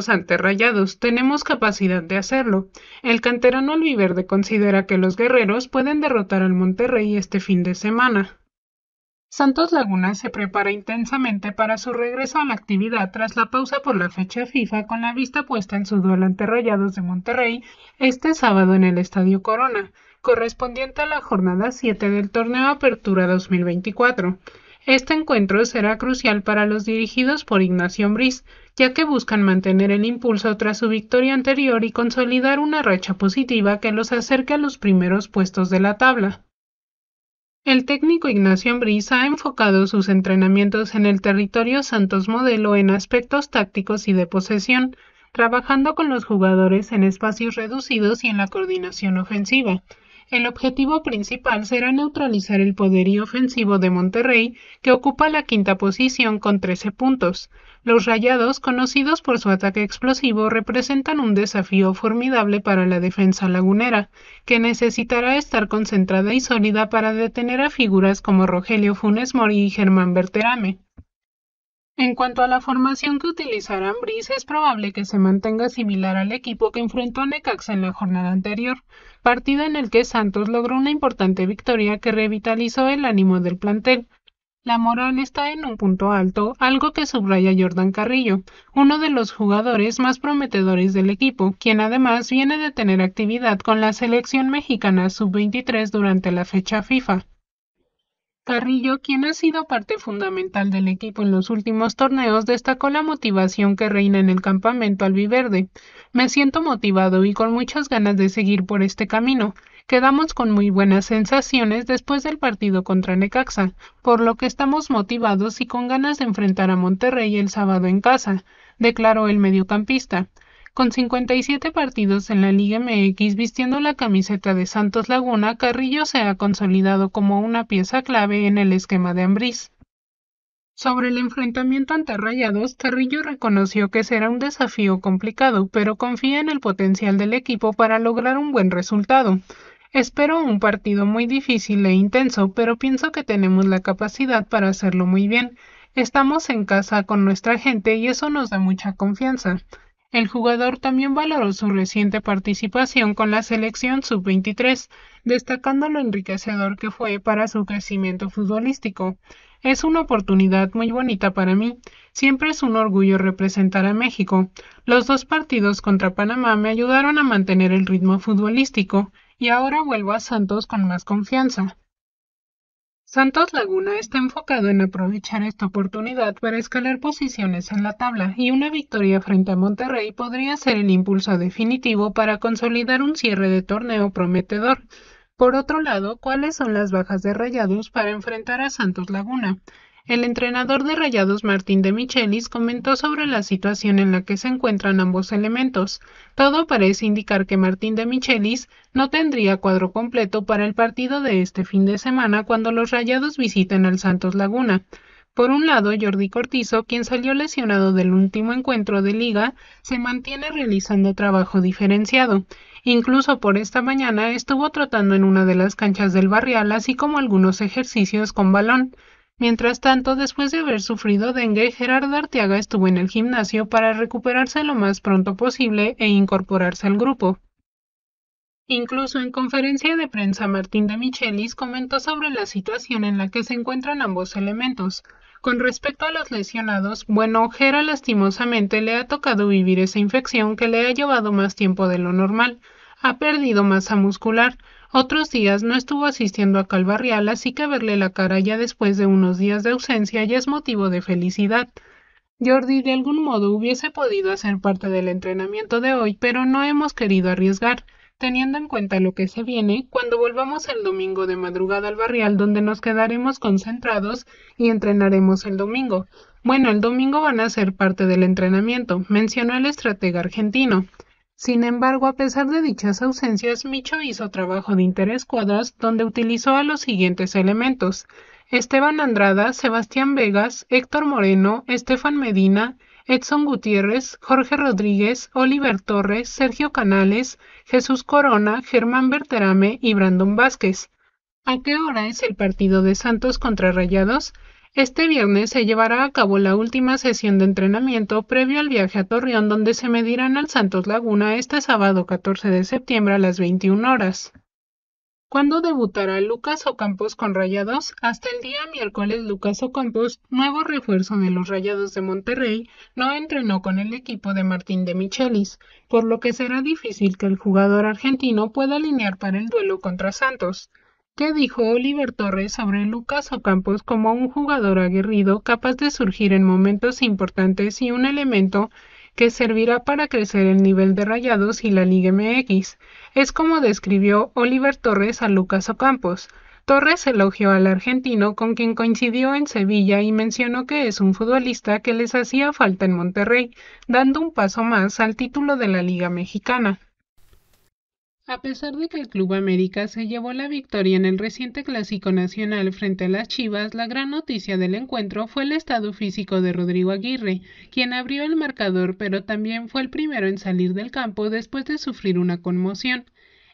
Santos Rayados, tenemos capacidad de hacerlo. El canterano albiverde considera que los guerreros pueden derrotar al Monterrey este fin de semana. Santos Laguna se prepara intensamente para su regreso a la actividad tras la pausa por la fecha FIFA con la vista puesta en su duelo ante Rayados de Monterrey este sábado en el Estadio Corona, correspondiente a la jornada 7 del torneo Apertura 2024. Este encuentro será crucial para los dirigidos por Ignacio Briz, ya que buscan mantener el impulso tras su victoria anterior y consolidar una racha positiva que los acerque a los primeros puestos de la tabla. El técnico Ignacio Briz ha enfocado sus entrenamientos en el territorio Santos Modelo en aspectos tácticos y de posesión, trabajando con los jugadores en espacios reducidos y en la coordinación ofensiva, el objetivo principal será neutralizar el poderío ofensivo de Monterrey, que ocupa la quinta posición con 13 puntos. Los Rayados, conocidos por su ataque explosivo, representan un desafío formidable para la defensa lagunera, que necesitará estar concentrada y sólida para detener a figuras como Rogelio Funes Mori y Germán Berterame. En cuanto a la formación que utilizará Ambriz, es probable que se mantenga similar al equipo que enfrentó a Necaxa en la jornada anterior, partido en el que Santos logró una importante victoria que revitalizó el ánimo del plantel. La moral está en un punto alto, algo que subraya Jordan Carrillo, uno de los jugadores más prometedores del equipo, quien además viene de tener actividad con la selección mexicana sub-23 durante la fecha FIFA. Carrillo, quien ha sido parte fundamental del equipo en los últimos torneos, destacó la motivación que reina en el campamento albiverde. Me siento motivado y con muchas ganas de seguir por este camino. Quedamos con muy buenas sensaciones después del partido contra Necaxa, por lo que estamos motivados y con ganas de enfrentar a Monterrey el sábado en casa, declaró el mediocampista. Con 57 partidos en la Liga MX vistiendo la camiseta de Santos Laguna, Carrillo se ha consolidado como una pieza clave en el esquema de Ambriz. Sobre el enfrentamiento ante Rayados, Carrillo reconoció que será un desafío complicado, pero confía en el potencial del equipo para lograr un buen resultado. Espero un partido muy difícil e intenso, pero pienso que tenemos la capacidad para hacerlo muy bien. Estamos en casa con nuestra gente y eso nos da mucha confianza. El jugador también valoró su reciente participación con la selección sub-23, destacando lo enriquecedor que fue para su crecimiento futbolístico. Es una oportunidad muy bonita para mí. Siempre es un orgullo representar a México. Los dos partidos contra Panamá me ayudaron a mantener el ritmo futbolístico y ahora vuelvo a Santos con más confianza. Santos Laguna está enfocado en aprovechar esta oportunidad para escalar posiciones en la tabla y una victoria frente a Monterrey podría ser el impulso definitivo para consolidar un cierre de torneo prometedor. Por otro lado, ¿cuáles son las bajas de Rayados para enfrentar a Santos Laguna? El entrenador de Rayados Martín de Michelis comentó sobre la situación en la que se encuentran ambos elementos. Todo parece indicar que Martín de Michelis no tendría cuadro completo para el partido de este fin de semana cuando los Rayados visiten al Santos Laguna. Por un lado, Jordi Cortizo, quien salió lesionado del último encuentro de liga, se mantiene realizando trabajo diferenciado. Incluso por esta mañana estuvo trotando en una de las canchas del barrial, así como algunos ejercicios con balón. Mientras tanto, después de haber sufrido dengue, Gerardo Arteaga estuvo en el gimnasio para recuperarse lo más pronto posible e incorporarse al grupo. Incluso en conferencia de prensa, Martín de Michelis comentó sobre la situación en la que se encuentran ambos elementos. Con respecto a los lesionados, bueno, Gera lastimosamente le ha tocado vivir esa infección que le ha llevado más tiempo de lo normal. Ha perdido masa muscular, otros días no estuvo asistiendo a Calvarrial, así que verle la cara ya después de unos días de ausencia ya es motivo de felicidad. Jordi de algún modo hubiese podido hacer parte del entrenamiento de hoy, pero no hemos querido arriesgar, teniendo en cuenta lo que se viene, cuando volvamos el domingo de madrugada al barrial donde nos quedaremos concentrados y entrenaremos el domingo. Bueno, el domingo van a ser parte del entrenamiento, mencionó el estratega argentino. Sin embargo, a pesar de dichas ausencias, Micho hizo trabajo de interés cuadras donde utilizó a los siguientes elementos. Esteban Andrada, Sebastián Vegas, Héctor Moreno, Estefan Medina, Edson Gutiérrez, Jorge Rodríguez, Oliver Torres, Sergio Canales, Jesús Corona, Germán Berterame y Brandon Vázquez. ¿A qué hora es el partido de Santos contra Rayados? Este viernes se llevará a cabo la última sesión de entrenamiento previo al viaje a Torreón donde se medirán al Santos Laguna este sábado 14 de septiembre a las 21 horas. ¿Cuándo debutará Lucas Ocampos con Rayados? Hasta el día miércoles Lucas Ocampos, nuevo refuerzo de los Rayados de Monterrey, no entrenó con el equipo de Martín de Michelis, por lo que será difícil que el jugador argentino pueda alinear para el duelo contra Santos. ¿Qué dijo Oliver Torres sobre Lucas Ocampos como un jugador aguerrido capaz de surgir en momentos importantes y un elemento que servirá para crecer el nivel de Rayados y la Liga MX? Es como describió Oliver Torres a Lucas Ocampos. Torres elogió al argentino con quien coincidió en Sevilla y mencionó que es un futbolista que les hacía falta en Monterrey, dando un paso más al título de la Liga Mexicana. A pesar de que el Club América se llevó la victoria en el reciente Clásico Nacional frente a las Chivas, la gran noticia del encuentro fue el estado físico de Rodrigo Aguirre, quien abrió el marcador pero también fue el primero en salir del campo después de sufrir una conmoción.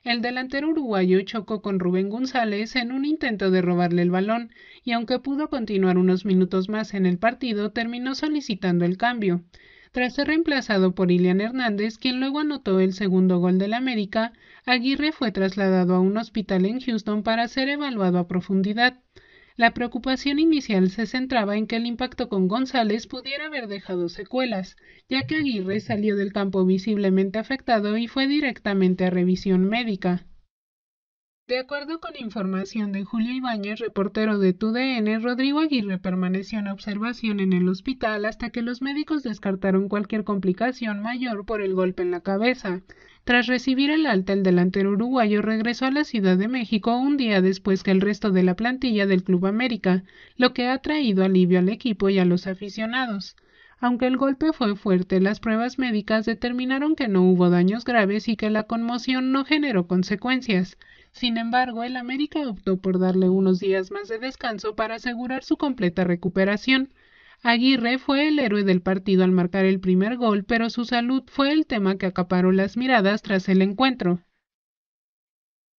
El delantero uruguayo chocó con Rubén González en un intento de robarle el balón, y aunque pudo continuar unos minutos más en el partido, terminó solicitando el cambio. Tras ser reemplazado por Ilian Hernández, quien luego anotó el segundo gol del América, Aguirre fue trasladado a un hospital en Houston para ser evaluado a profundidad. La preocupación inicial se centraba en que el impacto con González pudiera haber dejado secuelas, ya que Aguirre salió del campo visiblemente afectado y fue directamente a revisión médica. De acuerdo con información de Julio Ibáñez, reportero de TUDN, Rodrigo Aguirre permaneció en observación en el hospital hasta que los médicos descartaron cualquier complicación mayor por el golpe en la cabeza. Tras recibir el alta, el delantero uruguayo regresó a la Ciudad de México un día después que el resto de la plantilla del Club América, lo que ha traído alivio al equipo y a los aficionados. Aunque el golpe fue fuerte, las pruebas médicas determinaron que no hubo daños graves y que la conmoción no generó consecuencias. Sin embargo, el América optó por darle unos días más de descanso para asegurar su completa recuperación. Aguirre fue el héroe del partido al marcar el primer gol, pero su salud fue el tema que acaparó las miradas tras el encuentro.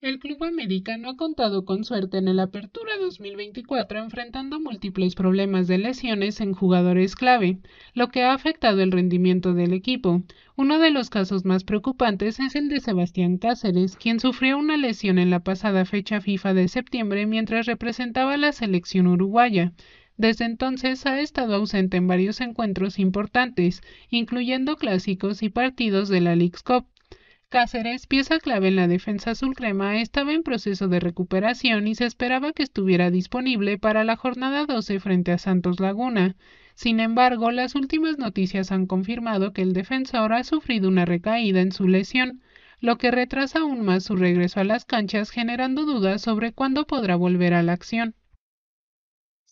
El club americano ha contado con suerte en el Apertura 2024 enfrentando múltiples problemas de lesiones en jugadores clave, lo que ha afectado el rendimiento del equipo. Uno de los casos más preocupantes es el de Sebastián Cáceres, quien sufrió una lesión en la pasada fecha FIFA de septiembre mientras representaba a la selección uruguaya. Desde entonces ha estado ausente en varios encuentros importantes, incluyendo clásicos y partidos de la Leagues Cup. Cáceres, pieza clave en la defensa azulcrema, estaba en proceso de recuperación y se esperaba que estuviera disponible para la jornada 12 frente a Santos Laguna. Sin embargo, las últimas noticias han confirmado que el defensor ha sufrido una recaída en su lesión, lo que retrasa aún más su regreso a las canchas generando dudas sobre cuándo podrá volver a la acción.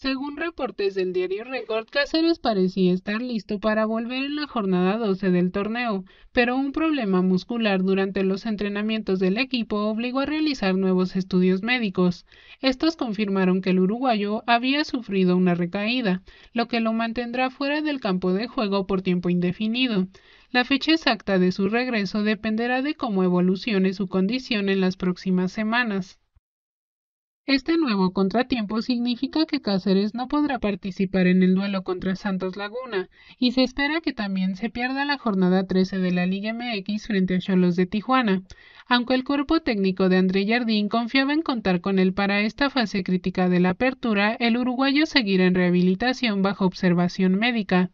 Según reportes del diario Record, Cáceres parecía estar listo para volver en la jornada 12 del torneo, pero un problema muscular durante los entrenamientos del equipo obligó a realizar nuevos estudios médicos. Estos confirmaron que el uruguayo había sufrido una recaída, lo que lo mantendrá fuera del campo de juego por tiempo indefinido. La fecha exacta de su regreso dependerá de cómo evolucione su condición en las próximas semanas. Este nuevo contratiempo significa que Cáceres no podrá participar en el duelo contra Santos Laguna y se espera que también se pierda la jornada 13 de la Liga MX frente a Cholos de Tijuana, aunque el cuerpo técnico de André Jardín confiaba en contar con él para esta fase crítica de la apertura, el uruguayo seguirá en rehabilitación bajo observación médica.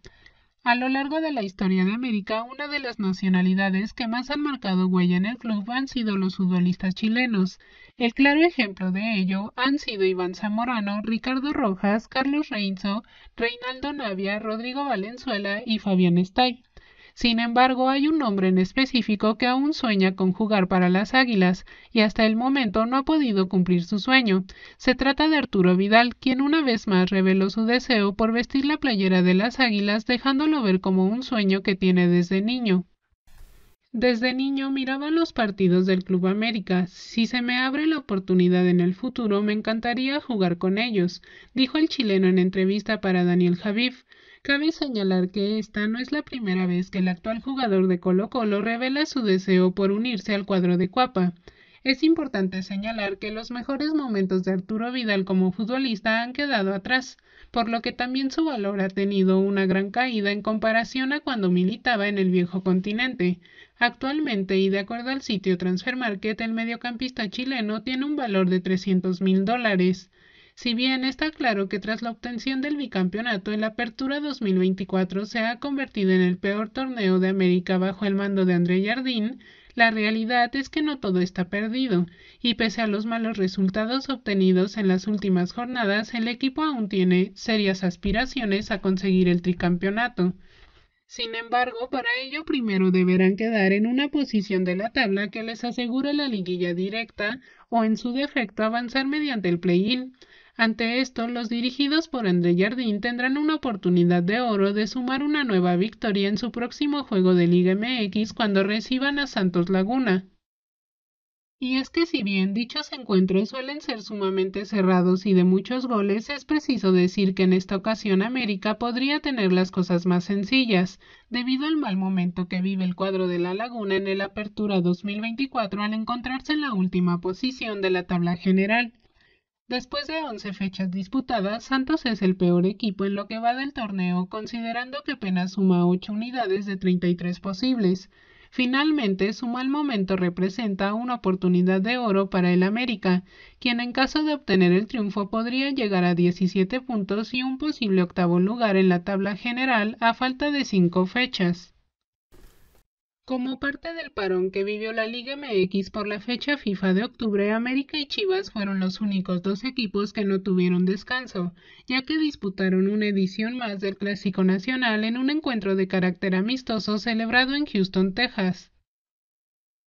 A lo largo de la historia de América, una de las nacionalidades que más han marcado huella en el club han sido los futbolistas chilenos. El claro ejemplo de ello han sido Iván Zamorano, Ricardo Rojas, Carlos Reinzo, Reinaldo Navia, Rodrigo Valenzuela y Fabián Estay. Sin embargo, hay un hombre en específico que aún sueña con jugar para las Águilas y hasta el momento no ha podido cumplir su sueño. Se trata de Arturo Vidal, quien una vez más reveló su deseo por vestir la playera de las Águilas, dejándolo ver como un sueño que tiene desde niño. Desde niño miraba los partidos del Club América. Si se me abre la oportunidad en el futuro, me encantaría jugar con ellos, dijo el chileno en entrevista para Daniel Javif. Cabe señalar que esta no es la primera vez que el actual jugador de Colo Colo revela su deseo por unirse al cuadro de Cuapa. Es importante señalar que los mejores momentos de Arturo Vidal como futbolista han quedado atrás, por lo que también su valor ha tenido una gran caída en comparación a cuando militaba en el viejo continente. Actualmente, y de acuerdo al sitio Transfer Market, el mediocampista chileno tiene un valor de 300 mil dólares. Si bien está claro que tras la obtención del bicampeonato, el Apertura 2024 se ha convertido en el peor torneo de América bajo el mando de André Jardín, la realidad es que no todo está perdido, y pese a los malos resultados obtenidos en las últimas jornadas, el equipo aún tiene serias aspiraciones a conseguir el tricampeonato. Sin embargo, para ello primero deberán quedar en una posición de la tabla que les asegure la liguilla directa o en su defecto avanzar mediante el play-in, ante esto, los dirigidos por André Jardín tendrán una oportunidad de oro de sumar una nueva victoria en su próximo juego de Liga MX cuando reciban a Santos Laguna. Y es que si bien dichos encuentros suelen ser sumamente cerrados y de muchos goles, es preciso decir que en esta ocasión América podría tener las cosas más sencillas, debido al mal momento que vive el cuadro de la Laguna en el Apertura 2024 al encontrarse en la última posición de la tabla general. Después de 11 fechas disputadas, Santos es el peor equipo en lo que va del torneo, considerando que apenas suma 8 unidades de 33 posibles. Finalmente, su mal momento representa una oportunidad de oro para el América, quien en caso de obtener el triunfo podría llegar a 17 puntos y un posible octavo lugar en la tabla general a falta de 5 fechas. Como parte del parón que vivió la Liga MX por la fecha FIFA de octubre, América y Chivas fueron los únicos dos equipos que no tuvieron descanso, ya que disputaron una edición más del Clásico Nacional en un encuentro de carácter amistoso celebrado en Houston, Texas.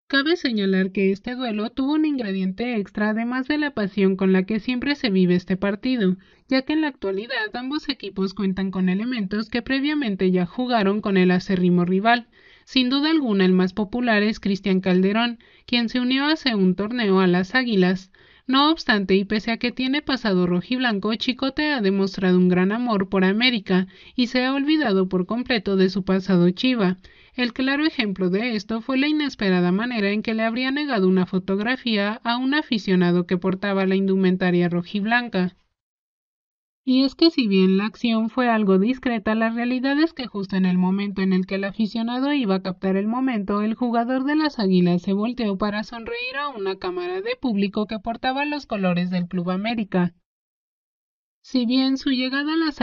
Cabe señalar que este duelo tuvo un ingrediente extra además de la pasión con la que siempre se vive este partido, ya que en la actualidad ambos equipos cuentan con elementos que previamente ya jugaron con el acérrimo rival, sin duda alguna el más popular es Cristian Calderón, quien se unió hace un torneo a las Águilas. No obstante, y pese a que tiene pasado rojiblanco, Chicote ha demostrado un gran amor por América y se ha olvidado por completo de su pasado chiva. El claro ejemplo de esto fue la inesperada manera en que le habría negado una fotografía a un aficionado que portaba la indumentaria rojiblanca. Y es que si bien la acción fue algo discreta, la realidad es que justo en el momento en el que el aficionado iba a captar el momento, el jugador de las Águilas se volteó para sonreír a una cámara de público que portaba los colores del Club América. Si bien su llegada a las